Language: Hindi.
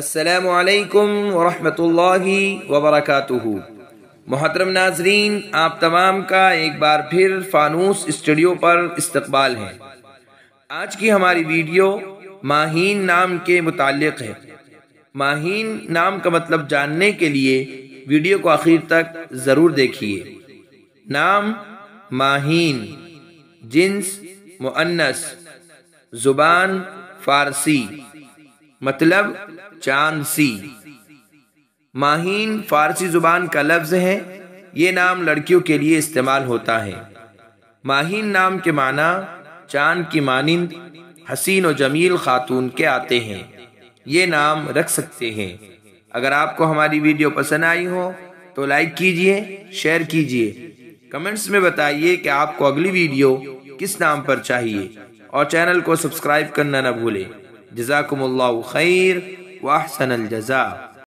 असलकम वरहि वबरक मोहतरम नाजरीन आप तमाम का एक बार फिर फानूस स्टूडियो पर इस्तबाल है आज की हमारी वीडियो माहीन नाम के मुतालिक है माहीन नाम का मतलब जानने के लिए वीडियो को आखिर तक ज़रूर देखिए नाम माहीन जिन्स मुअन्नस ज़ुबान फ़ारसी मतलब चांद सी माहीन फारसी जुबान का लफ्ज है ये नाम लड़कियों के लिए इस्तेमाल होता है माहीन नाम के माना चांद की मानंद हसीन और जमील खातून के आते हैं ये नाम रख सकते हैं अगर आपको हमारी वीडियो पसंद आई हो तो लाइक कीजिए शेयर कीजिए कमेंट्स में बताइए कि आपको अगली वीडियो किस नाम पर चाहिए और चैनल को सब्सक्राइब करना ना भूलें جزاكم الله خير وأحسن الجزاء